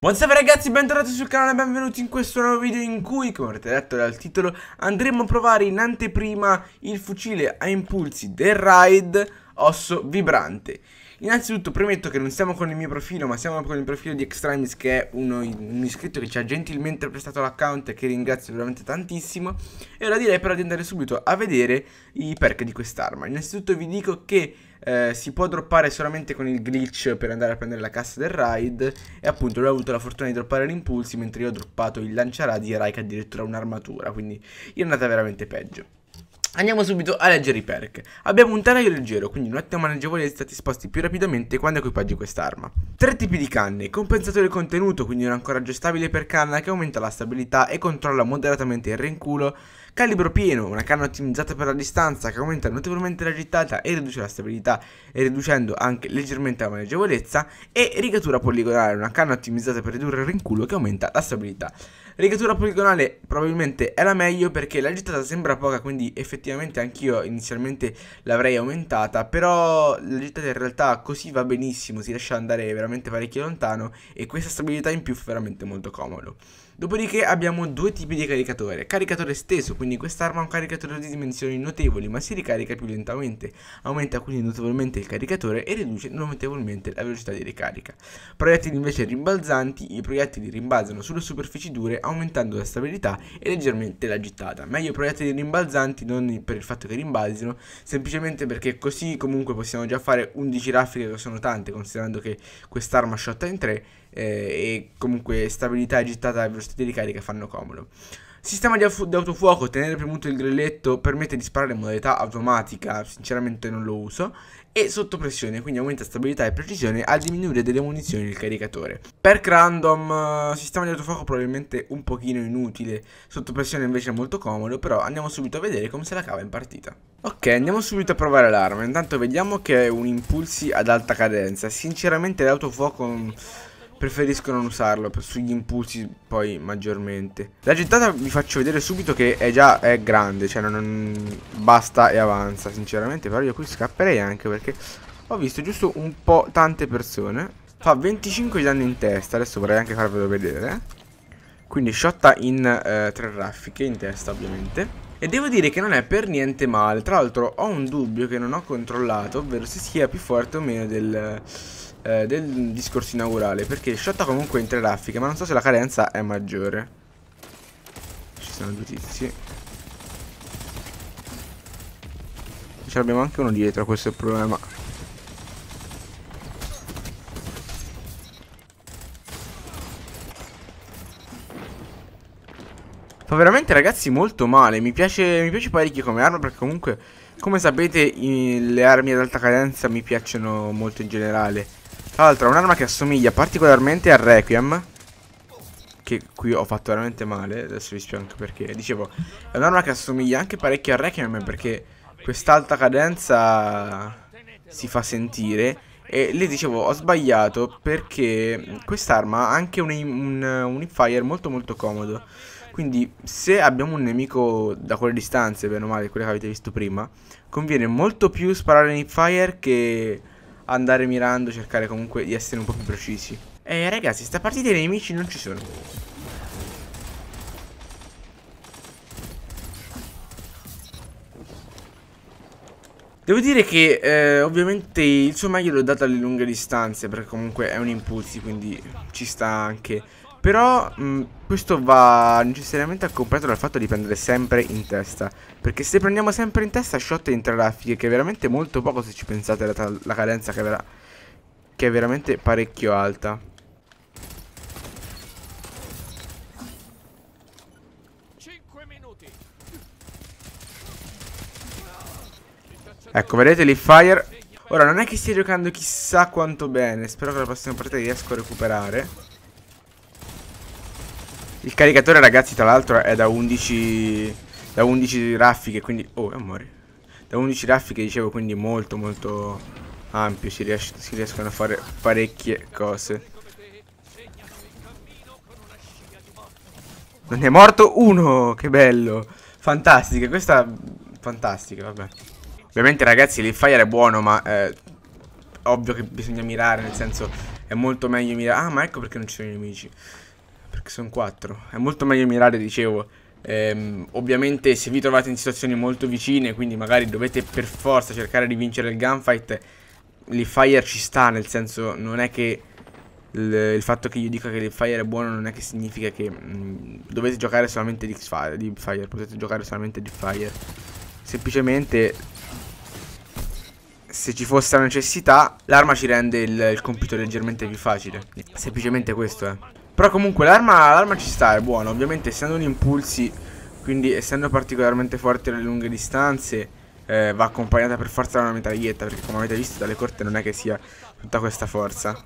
Buonasera ragazzi, bentornati sul canale e benvenuti in questo nuovo video in cui, come avete letto dal titolo, andremo a provare in anteprima il fucile a impulsi del Raid Osso Vibrante. Innanzitutto premetto che non siamo con il mio profilo, ma siamo con il profilo di Extremis che è uno, un iscritto che ci ha gentilmente prestato l'account e che ringrazio veramente tantissimo. E ora direi però di andare subito a vedere i perk di quest'arma. Innanzitutto vi dico che eh, si può droppare solamente con il glitch per andare a prendere la cassa del raid e appunto lui ha avuto la fortuna di droppare l'impulsi mentre io ho droppato il lanciaradi e Raik addirittura un'armatura, quindi è andata veramente peggio. Andiamo subito a leggere i perk. Abbiamo un telaio leggero, quindi un'ottima maneggevolezza stati sposti più rapidamente quando equipaggi quest'arma. Tre tipi di canne, compensatore contenuto, quindi un ancoraggio stabile per canna che aumenta la stabilità e controlla moderatamente il rinculo Calibro pieno, una canna ottimizzata per la distanza che aumenta notevolmente la gittata e riduce la stabilità e riducendo anche leggermente la maneggevolezza e rigatura poligonale, una canna ottimizzata per ridurre il rinculo che aumenta la stabilità. Rigatura poligonale probabilmente è la meglio perché la gettata sembra poca, quindi effettivamente anch'io inizialmente l'avrei aumentata, però la gettata in realtà così va benissimo, si lascia andare veramente parecchio lontano e questa stabilità in più è veramente molto comodo. Dopodiché abbiamo due tipi di caricatore, caricatore steso, quindi quest'arma ha un caricatore di dimensioni notevoli ma si ricarica più lentamente, aumenta quindi notevolmente il caricatore e riduce notevolmente la velocità di ricarica. Proiettili invece rimbalzanti, i proiettili rimbalzano sulle superfici dure aumentando la stabilità e leggermente la gittata. Meglio proiettili rimbalzanti non per il fatto che rimbalzino, semplicemente perché così comunque possiamo già fare 11 raffiche che sono tante, considerando che quest'arma shotta in 3 eh, e comunque stabilità, e gittata e velocità di ricarica fanno comodo. Sistema di, di autofuoco, tenere premuto il grilletto permette di sparare in modalità automatica, sinceramente non lo uso, e sotto pressione, quindi aumenta stabilità e precisione al diminuire delle munizioni del caricatore. Perk random, eh, sistema di autofuoco probabilmente un pochino inutile, sotto pressione invece è molto comodo, però andiamo subito a vedere come se la cava in partita. Ok, andiamo subito a provare l'arma, intanto vediamo che è un impulsi ad alta cadenza, sinceramente l'autofuoco mm, preferisco non usarlo sugli impulsi poi maggiormente. La gettata vi faccio vedere subito che è già è grande, cioè non, non, basta e avanza, sinceramente, però io qui scapperei anche perché ho visto giusto un po' tante persone. Fa 25 danni in testa, adesso vorrei anche farvelo vedere. Quindi shotta in eh, tre raffiche, in testa ovviamente. E devo dire che non è per niente male, tra l'altro ho un dubbio che non ho controllato, ovvero se sia più forte o meno del eh, del discorso inaugurale Perché Shotta comunque entra in raffica Ma non so se la carenza è maggiore Ci sono due tizi Ce l'abbiamo anche uno dietro Questo è il problema Fa veramente ragazzi molto male Mi piace, mi piace parecchio come arma Perché comunque come sapete i, le armi ad alta cadenza mi piacciono molto in generale tra l'altro è un'arma che assomiglia particolarmente al Requiem Che qui ho fatto veramente male Adesso vi spiego anche perché Dicevo, è un'arma che assomiglia anche parecchio al Requiem Perché quest'alta cadenza si fa sentire E lì dicevo, ho sbagliato perché quest'arma ha anche un, un, un infire molto molto comodo quindi se abbiamo un nemico da quelle distanze, bene o male, quelle che avete visto prima, conviene molto più sparare in fire che andare mirando, cercare comunque di essere un po' più precisi. Eh, ragazzi, sta partita i nemici non ci sono. Devo dire che eh, ovviamente il suo maglio l'ho dato alle lunghe distanze perché comunque è un impulsi quindi ci sta anche però mh, mm, questo va necessariamente accompagnato dal fatto di prendere sempre in testa. Perché se prendiamo sempre in testa, shot entrerà a fighe, che è veramente molto poco se ci pensate la, la cadenza che verrà. Che è veramente parecchio alta. Ecco, vedete lì Fire. Ora, non è che stia giocando chissà quanto bene. Spero che la prossima partita riesco a recuperare. Il caricatore ragazzi tra l'altro è da 11 Da 11 raffiche quindi Oh amore Da 11 raffiche dicevo quindi molto molto ampio Si, ries si riescono a fare parecchie cose Non è morto uno Che bello Fantastica questa Fantastica vabbè Ovviamente ragazzi l'e-fire è buono ma eh, Ovvio che bisogna mirare nel senso È molto meglio mirare Ah ma ecco perché non ci sono i nemici perché sono 4. È molto meglio mirare, dicevo. Ehm, ovviamente se vi trovate in situazioni molto vicine, quindi magari dovete per forza cercare di vincere il gunfight, l'e-fire ci sta, nel senso non è che il, il fatto che io dica che l'e-fire è buono non è che significa che mh, mm, dovete giocare solamente di fire, di fire, potete giocare solamente di fire. Semplicemente se ci fosse la necessità, l'arma ci rende il, il compito leggermente più facile. Semplicemente questo Eh. Però comunque l'arma ci sta, è buona. Ovviamente essendo un impulsi, quindi essendo particolarmente forte alle lunghe distanze, eh, va accompagnata per forza da una mitraglietta, perché come avete visto dalle corte non è che sia tutta questa forza.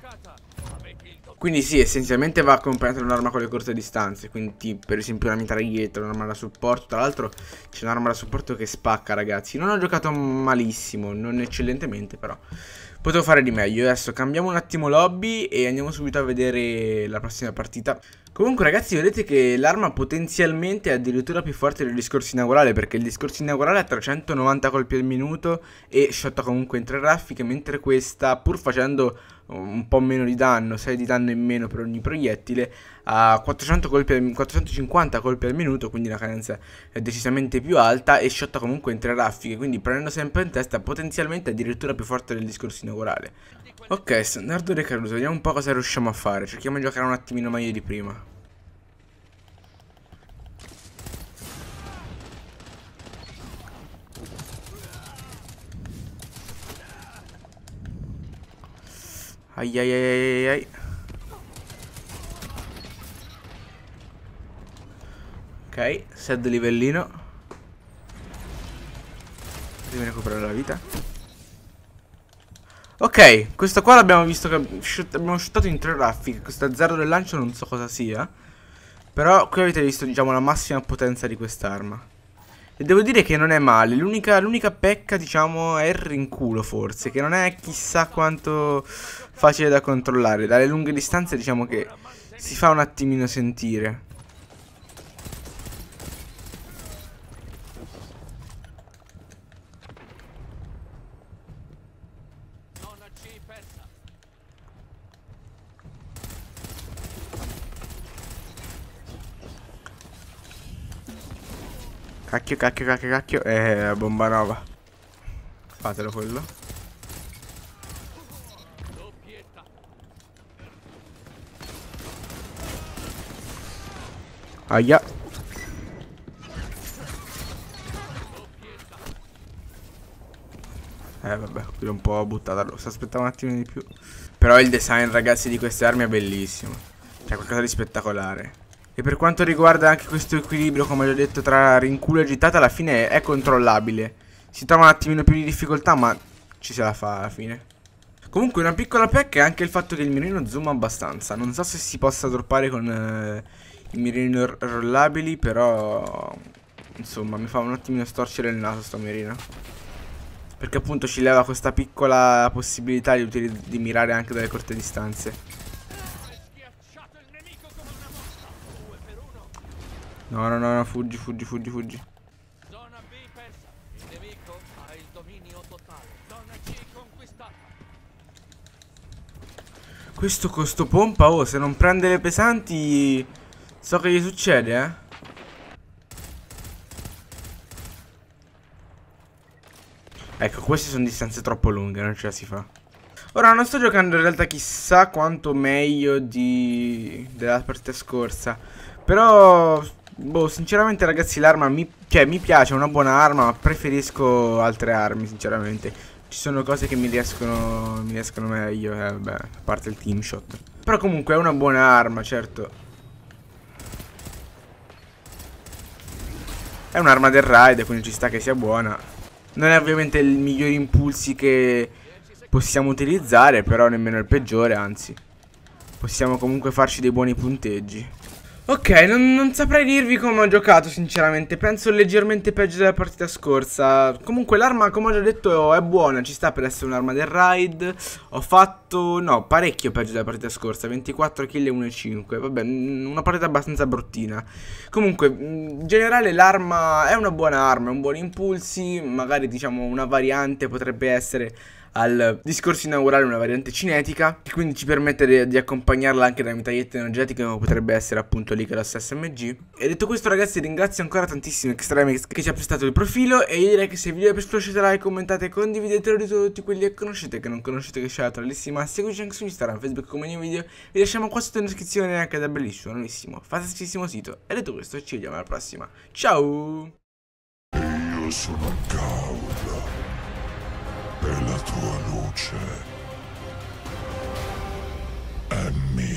Quindi sì, essenzialmente va accompagnata da un'arma con le corte distanze, quindi per esempio una mitraglietta, un'arma da supporto, tra l'altro c'è un'arma da supporto che spacca ragazzi. Non ho giocato malissimo, non eccellentemente però. Potevo fare di meglio Adesso cambiamo un attimo lobby E andiamo subito a vedere la prossima partita Comunque ragazzi vedete che l'arma potenzialmente è addirittura più forte del discorso inaugurale perché il discorso inaugurale ha 390 colpi al minuto e shotta comunque in tre raffiche mentre questa pur facendo un po' meno di danno, 6 di danno in meno per ogni proiettile ha 400 colpi al, 450 colpi al minuto quindi una cadenza decisamente più alta e shotta comunque in tre raffiche quindi prendendo sempre in testa potenzialmente è addirittura più forte del discorso inaugurale. Ok, Standardo De Caruso, vediamo un po' cosa riusciamo a fare, cerchiamo di giocare un attimino meglio di prima. Ai ai ai ai ai. Ok, sed livellino. Devi recuperare la vita. Ok, questo qua l'abbiamo visto che abbiamo shootato in tre raffiche. Questo azzardo del lancio non so cosa sia. Però qui avete visto, diciamo, la massima potenza di quest'arma. E devo dire che non è male. L'unica, l'unica pecca, diciamo, è il rinculo forse. Che non è chissà quanto facile da controllare. Dalle lunghe distanze, diciamo che si fa un attimino sentire. cacchio, cacchio, cacchio, cacchio. Eh, bomba nova. Fatelo quello. Aia. Eh vabbè, qui un po' buttata rossa, aspettavo un attimo di più. Però il design ragazzi di queste armi è bellissimo. C'è cioè, qualcosa di spettacolare. E per quanto riguarda anche questo equilibrio, come ho detto, tra rinculo e agitata, alla fine è controllabile. Si trova un attimino più di difficoltà, ma ci se la fa alla fine. Comunque una piccola pecca è anche il fatto che il mirino zoom abbastanza. Non so se si possa droppare con eh, i mirini rollabili, però... Insomma, mi fa un attimino storcere il naso sto mirino. Perché appunto ci leva questa piccola possibilità di, di mirare anche dalle corte distanze. No, no, no, no, fuggi, fuggi, fuggi, fuggi. Zona B persa. Il nemico ha il dominio totale. Zona C conquistata. Questo costo pompa, oh, se non prende le pesanti so che gli succede, eh. Ecco, queste sono distanze troppo lunghe, non ce la si fa. Ora non sto giocando in realtà chissà quanto meglio di... della partita scorsa. Però Boh, sinceramente ragazzi l'arma mi, cioè, mi piace, è una buona arma, ma preferisco altre armi, sinceramente. Ci sono cose che mi riescono, mi riescono meglio, eh, vabbè, a parte il team shot. Però comunque è una buona arma, certo. È un'arma del raid, quindi ci sta che sia buona. Non è ovviamente il migliore impulsi che possiamo utilizzare, però nemmeno il peggiore, anzi. Possiamo comunque farci dei buoni punteggi. Ok, non, non, saprei dirvi come ho giocato sinceramente, penso leggermente peggio della partita scorsa Comunque l'arma come ho già detto è buona, ci sta per essere un'arma del raid Ho fatto, no, parecchio peggio della partita scorsa, 24 kill e 1,5 Vabbè, una partita abbastanza bruttina Comunque, in generale l'arma è una buona arma, è un buon impulsi Magari diciamo una variante potrebbe essere al discorso inaugurale una variante cinetica che quindi ci permette di, di accompagnarla anche da mitagliette energetiche come potrebbe essere appunto lì che lo stesso MG. E detto questo ragazzi ringrazio ancora tantissimo Extremex che ci ha prestato il profilo e io direi che se il video vi è piaciuto lasciate like, commentate, condividetelo di tutti quelli che conoscete, che non conoscete che c'è la bellissima, seguiteci anche su Instagram, Facebook come ogni video, vi lasciamo qua sotto in descrizione anche da bellissimo, nuovissimo, fantasticissimo sito e detto questo ci vediamo alla prossima, ciao! Io sono la tua luce è mia.